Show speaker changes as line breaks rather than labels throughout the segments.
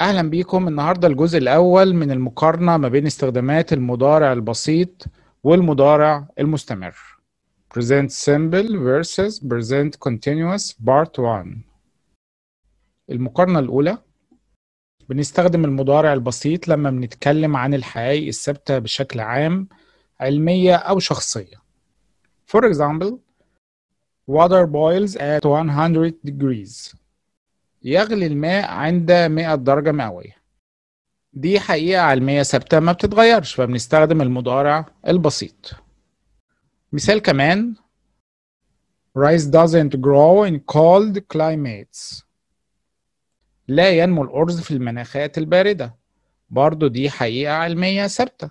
اهلا بيكم النهارده الجزء الاول من المقارنه ما بين استخدامات المضارع البسيط والمضارع المستمر present simple versus present continuous part 1 المقارنه الاولى بنستخدم المضارع البسيط لما بنتكلم عن الحقائق الثابته بشكل عام علميه او شخصيه for example Water boils at 100 degrees. يغلي الماء عند 100 درجة مئوية. دي حقيقة علمية ثابتة ما بتتغيرش فبنستخدم المضارع البسيط. مثال كمان Rice doesn't grow in cold climates. لا ينمو الأرز في المناخات الباردة. برضو دي حقيقة علمية ثابتة.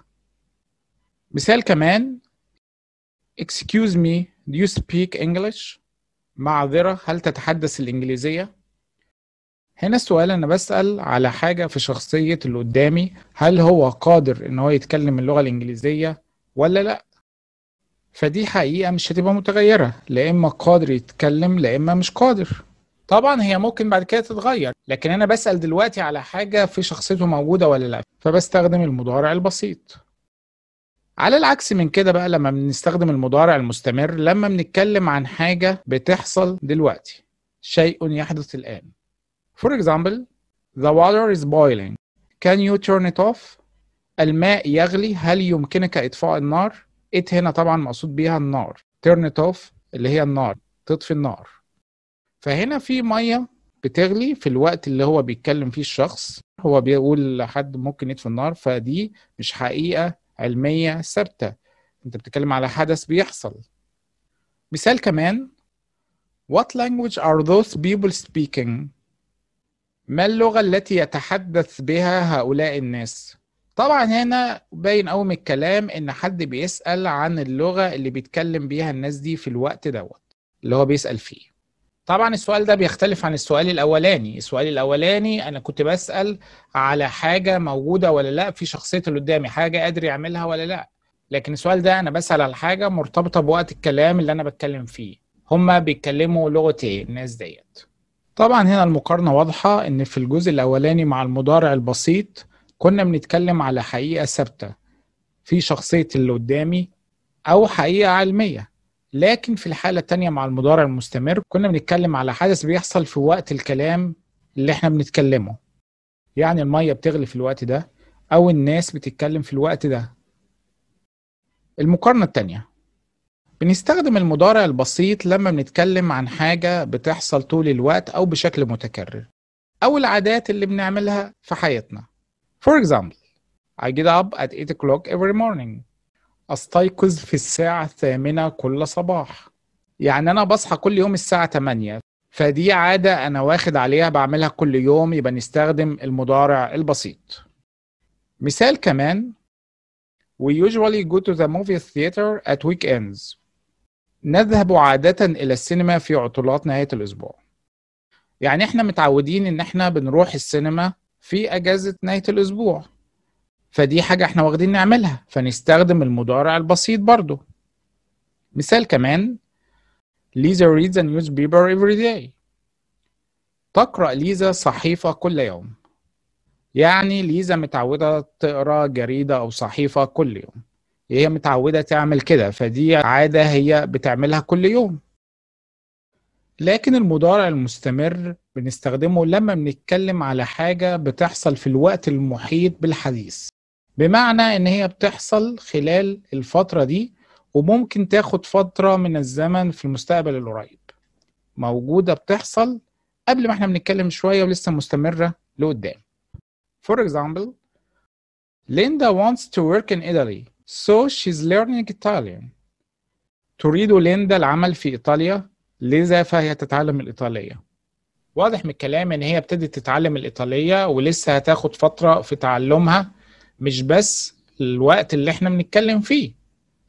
مثال كمان Excuse me Do you speak English؟ معذرة هل تتحدث الإنجليزية؟ هنا السؤال أنا بسأل على حاجة في شخصية اللي قدامي هل هو قادر إن هو يتكلم اللغة الإنجليزية ولا لأ؟ فدي حقيقة مش هتبقى متغيرة لا إما قادر يتكلم لا إما مش قادر طبعا هي ممكن بعد كده تتغير لكن أنا بسأل دلوقتي على حاجة في شخصيته موجودة ولا لأ فبستخدم المضارع البسيط على العكس من كده بقى لما بنستخدم المضارع المستمر لما بنتكلم عن حاجة بتحصل دلوقتي شيء يحدث الآن For example The water is boiling Can you turn it off? الماء يغلي هل يمكنك إطفاء النار؟ إت هنا طبعا مقصود بيها النار turn it off اللي هي النار تطفي النار فهنا في مية بتغلي في الوقت اللي هو بيتكلم فيه الشخص هو بيقول لحد ممكن يطفي النار فدي مش حقيقة علميه ثابته انت بتتكلم على حدث بيحصل مثال كمان What language are those people speaking? ما اللغة التي يتحدث بها هؤلاء الناس؟ طبعا هنا باين قوي من الكلام ان حد بيسأل عن اللغة اللي بيتكلم بيها الناس دي في الوقت دوت اللي هو بيسأل فيه طبعا السؤال ده بيختلف عن السؤال الاولاني السؤال الاولاني انا كنت بسال على حاجه موجوده ولا لا في شخصيه اللي قدامي حاجه قادر يعملها ولا لا لكن السؤال ده انا بسال على حاجه مرتبطه بوقت الكلام اللي انا بتكلم فيه هما بيتكلموا لغه ايه الناس ديت طبعا هنا المقارنه واضحه ان في الجزء الاولاني مع المضارع البسيط كنا بنتكلم على حقيقه ثابته في شخصيه اللي قدامي او حقيقه علميه لكن في الحاله الثانيه مع المضارع المستمر كنا بنتكلم على حدث بيحصل في وقت الكلام اللي احنا بنتكلمه يعني الميه بتغلي في الوقت ده او الناس بتتكلم في الوقت ده المقارنه الثانيه بنستخدم المضارع البسيط لما بنتكلم عن حاجه بتحصل طول الوقت او بشكل متكرر او العادات اللي بنعملها في حياتنا for example I get up at 8 o'clock every morning أستيقظ في الساعة الثامنة كل صباح يعني أنا بصحى كل يوم الساعة 8 فدي عادة أنا واخد عليها بعملها كل يوم يبقى نستخدم المضارع البسيط مثال كمان We usually go to the movie theater at weekends نذهب عادة إلى السينما في عطلات نهاية الأسبوع يعني إحنا متعودين إن إحنا بنروح السينما في أجازة نهاية الأسبوع فدي حاجة احنا واخدين نعملها فنستخدم المضارع البسيط برضو مثال كمان ليزا reads a newspaper every day تقرأ ليزا صحيفة كل يوم يعني ليزا متعودة تقرأ جريدة أو صحيفة كل يوم هي متعودة تعمل كده فدي عادة هي بتعملها كل يوم لكن المضارع المستمر بنستخدمه لما بنتكلم على حاجة بتحصل في الوقت المحيط بالحديث بمعنى ان هي بتحصل خلال الفتره دي وممكن تاخد فتره من الزمن في المستقبل القريب موجوده بتحصل قبل ما احنا بنتكلم شويه ولسه مستمره لقدام For example, Linda wants to work in Italy, so she's learning Italian. تريد ليندا العمل في إيطاليا لذا فهي تتعلم الإيطالية. واضح من الكلام إن هي ابتدت تتعلم الإيطالية ولسه هتاخد فترة في تعلمها مش بس الوقت اللي احنا بنتكلم فيه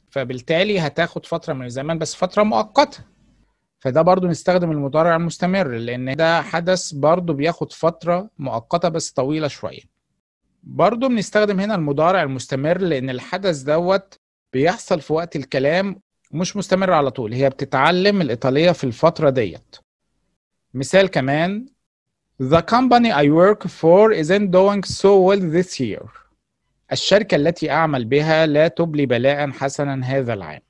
فبالتالي هتاخد فتره من الزمن بس فتره مؤقته فده برضو نستخدم المضارع المستمر لان ده حدث برضو بياخد فتره مؤقته بس طويله شويه برضو بنستخدم هنا المضارع المستمر لان الحدث دوت بيحصل في وقت الكلام مش مستمر على طول هي بتتعلم الايطاليه في الفتره ديت مثال كمان The company I work for isn't doing so well this year الشركة التي أعمل بها لا تبلي بلاء حسنا هذا العام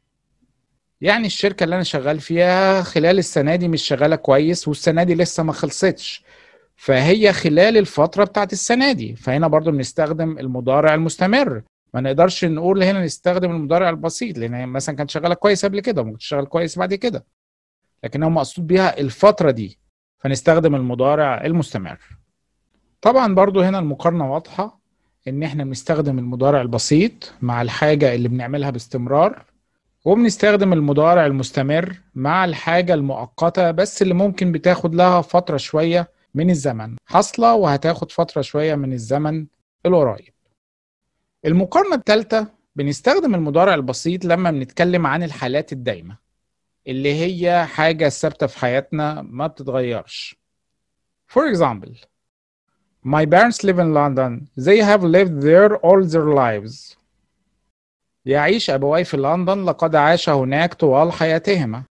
يعني الشركة اللي أنا شغال فيها خلال السنة دي مش شغالة كويس والسنة دي لسه ما خلصتش فهي خلال الفترة بتاعت السنة دي فهنا برضو بنستخدم المضارع المستمر ما نقدرش نقول هنا نستخدم المضارع البسيط لأن مثلا كانت شغالة كويس قبل كده وممكن تشتغل كويس بعد كده لكن هو مقصود بيها الفترة دي فنستخدم المضارع المستمر طبعا برضو هنا المقارنة واضحة ان احنا بنستخدم المضارع البسيط مع الحاجه اللي بنعملها باستمرار وبنستخدم المضارع المستمر مع الحاجه المؤقته بس اللي ممكن بتاخد لها فتره شويه من الزمن حاصله وهتاخد فتره شويه من الزمن القريب المقارنه الثالثه بنستخدم المضارع البسيط لما بنتكلم عن الحالات الدايمه اللي هي حاجه ثابته في حياتنا ما بتتغيرش for example My parents live in London. They have lived there all their lives. يعيش أبوي في لندن لقد عاش هناك طوال حياتهما.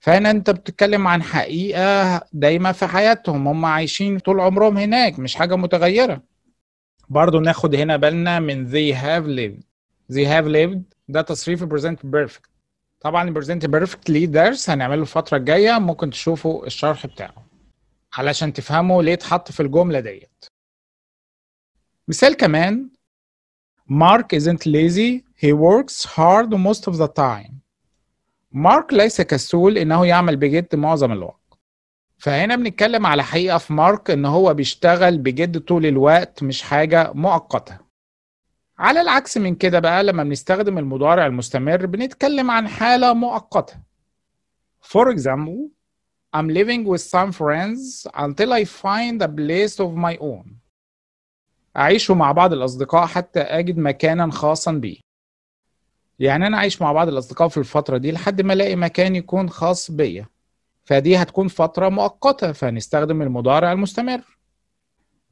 فهنا أنت بتتكلم عن حقيقة دايمة في حياتهم هم عايشين طول عمرهم هناك مش حاجة متغيرة. برضه ناخد هنا بالنا من they have lived. They have lived ده تصريف present perfect. طبعا present perfect ليه درس هنعمله الفترة الجاية ممكن تشوفوا الشرح بتاعه. علشان تفهموا ليه اتحط في الجملة ديت مثال كمان Mark isn't lazy he works hard most of the time مارك ليس كسول انه يعمل بجد معظم الوقت فهنا بنتكلم على حقيقة في مارك ان هو بيشتغل بجد طول الوقت مش حاجة مؤقتة على العكس من كده بقى لما بنستخدم المضارع المستمر بنتكلم عن حالة مؤقتة For example I'm living with some friends until I find a place of my own. أعيش مع بعض الأصدقاء حتى أجد مكانا خاصا بي. يعني أنا أعيش مع بعض الأصدقاء في الفترة دي لحد ما ألاقي مكان يكون خاص بيا. فدي هتكون فترة مؤقتة فهنستخدم المضارع المستمر.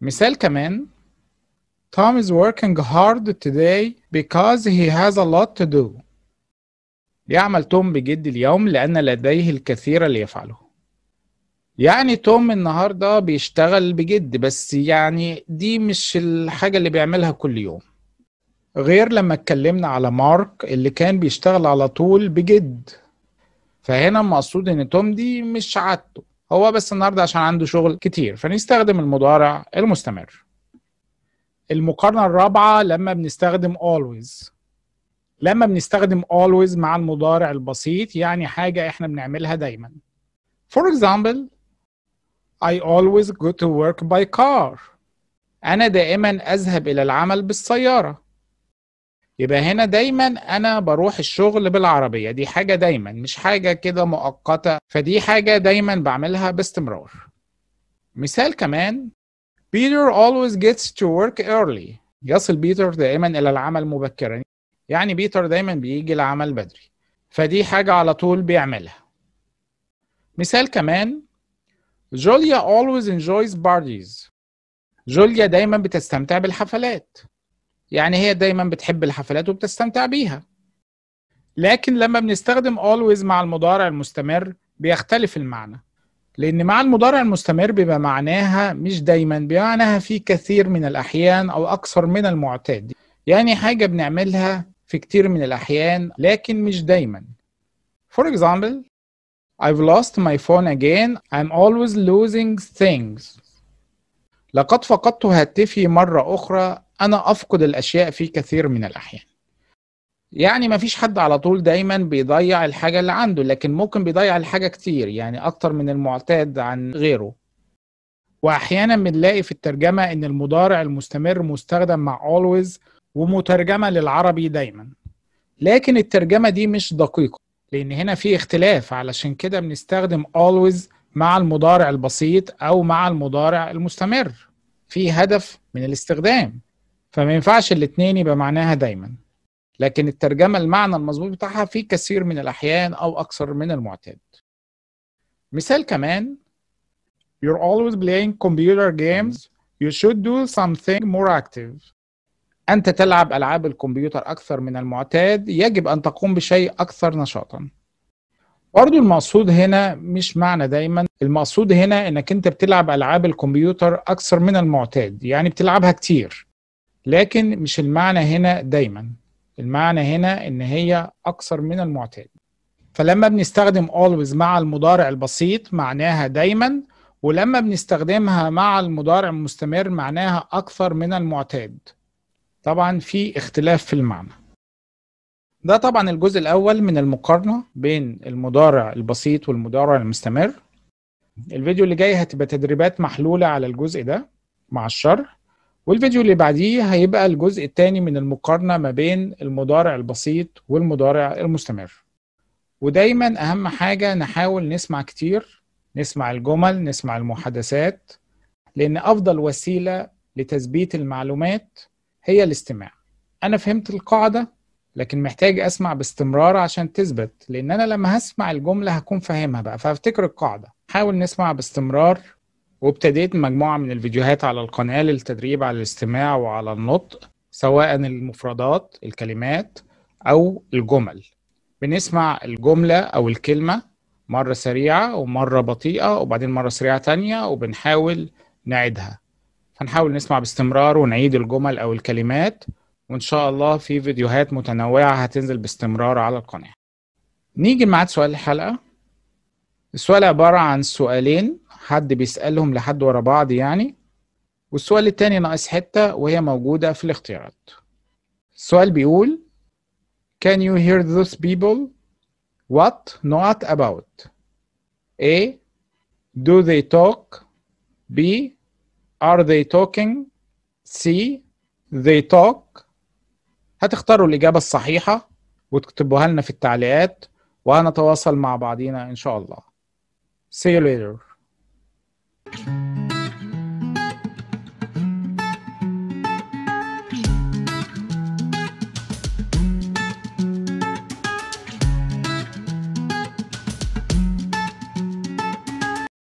مثال كمان Tom is working hard today because he has a lot to do. يعمل توم بجد اليوم لأن لديه الكثير ليفعله. يعني توم النهارده بيشتغل بجد بس يعني دي مش الحاجه اللي بيعملها كل يوم غير لما اتكلمنا على مارك اللي كان بيشتغل على طول بجد فهنا المقصود ان توم دي مش عادته هو بس النهارده عشان عنده شغل كتير فنستخدم المضارع المستمر المقارنة الرابعة لما بنستخدم always لما بنستخدم always مع المضارع البسيط يعني حاجة احنا بنعملها دايما for example I always go to work by car أنا دائما أذهب إلى العمل بالسيارة يبقى هنا دايما أنا بروح الشغل بالعربية دي حاجة دايما مش حاجة كده مؤقتة فدي حاجة دايما بعملها باستمرار مثال كمان Peter always gets to work early يصل بيتر دائما إلى العمل مبكرا يعني بيتر دايما بيجي العمل بدري فدي حاجة على طول بيعملها مثال كمان Julia always enjoys parties. جوليا دايما بتستمتع بالحفلات. يعني هي دايما بتحب الحفلات وبتستمتع بيها. لكن لما بنستخدم always مع المضارع المستمر بيختلف المعنى. لأن مع المضارع المستمر بيبقى معناها مش دايما بمعناها في كثير من الأحيان أو أكثر من المعتاد. يعني حاجة بنعملها في كتير من الأحيان لكن مش دايما. For example, I've lost my phone again. I'm always losing things. لقد فقدت هاتفي مرة أخرى. أنا أفقد الأشياء في كثير من الأحيان. يعني مفيش حد على طول دايما بيضيع الحاجة اللي عنده لكن ممكن بيضيع الحاجة كتير يعني أكتر من المعتاد عن غيره وأحيانا بنلاقي في الترجمة إن المضارع المستمر مستخدم مع always ومترجمة للعربي دايما لكن الترجمة دي مش دقيقة لان هنا في اختلاف علشان كده بنستخدم always مع المضارع البسيط او مع المضارع المستمر في هدف من الاستخدام فما ينفعش الاثنين يبقى معناها دايما لكن الترجمه المعنى المظبوط بتاعها في كثير من الاحيان او اكثر من المعتاد مثال كمان You're always playing computer games. You should do something more active. أنت تلعب ألعاب الكمبيوتر أكثر من المعتاد يجب أن تقوم بشيء أكثر نشاطا برضو المقصود هنا مش معنى دايما المقصود هنا انك انت بتلعب العاب الكمبيوتر اكثر من المعتاد يعني بتلعبها كتير لكن مش المعنى هنا دايما المعنى هنا ان هي اكثر من المعتاد فلما بنستخدم always مع المضارع البسيط معناها دايما ولما بنستخدمها مع المضارع المستمر معناها اكثر من المعتاد طبعا في اختلاف في المعنى ده طبعا الجزء الأول من المقارنة بين المضارع البسيط والمضارع المستمر الفيديو اللي جاي هتبقى تدريبات محلولة على الجزء ده مع الشرح والفيديو اللي بعديه هيبقى الجزء الثاني من المقارنة ما بين المضارع البسيط والمضارع المستمر ودايما أهم حاجة نحاول نسمع كتير نسمع الجمل نسمع المحادثات لأن أفضل وسيلة لتثبيت المعلومات هي الاستماع انا فهمت القاعده لكن محتاج اسمع باستمرار عشان تثبت لان انا لما هسمع الجمله هكون فاهمها بقى فهفتكر القاعده حاول نسمع باستمرار وابتديت مجموعه من الفيديوهات على القناه للتدريب على الاستماع وعلى النطق سواء المفردات الكلمات او الجمل بنسمع الجمله او الكلمه مره سريعه ومره بطيئه وبعدين مره سريعه تانية وبنحاول نعيدها هنحاول نسمع باستمرار ونعيد الجمل أو الكلمات وإن شاء الله في فيديوهات متنوعة هتنزل باستمرار على القناة نيجي مع سؤال الحلقة السؤال عبارة عن سؤالين حد بيسألهم لحد ورا بعض يعني والسؤال التاني ناقص حتة وهي موجودة في الاختيارات السؤال بيقول Can you hear those people? What not about? A. Do they talk? B. Are they talking? C. They talk. هتختاروا الإجابة الصحيحة وتكتبوها لنا في التعليقات وهنتواصل مع بعضينا إن شاء الله. See you later.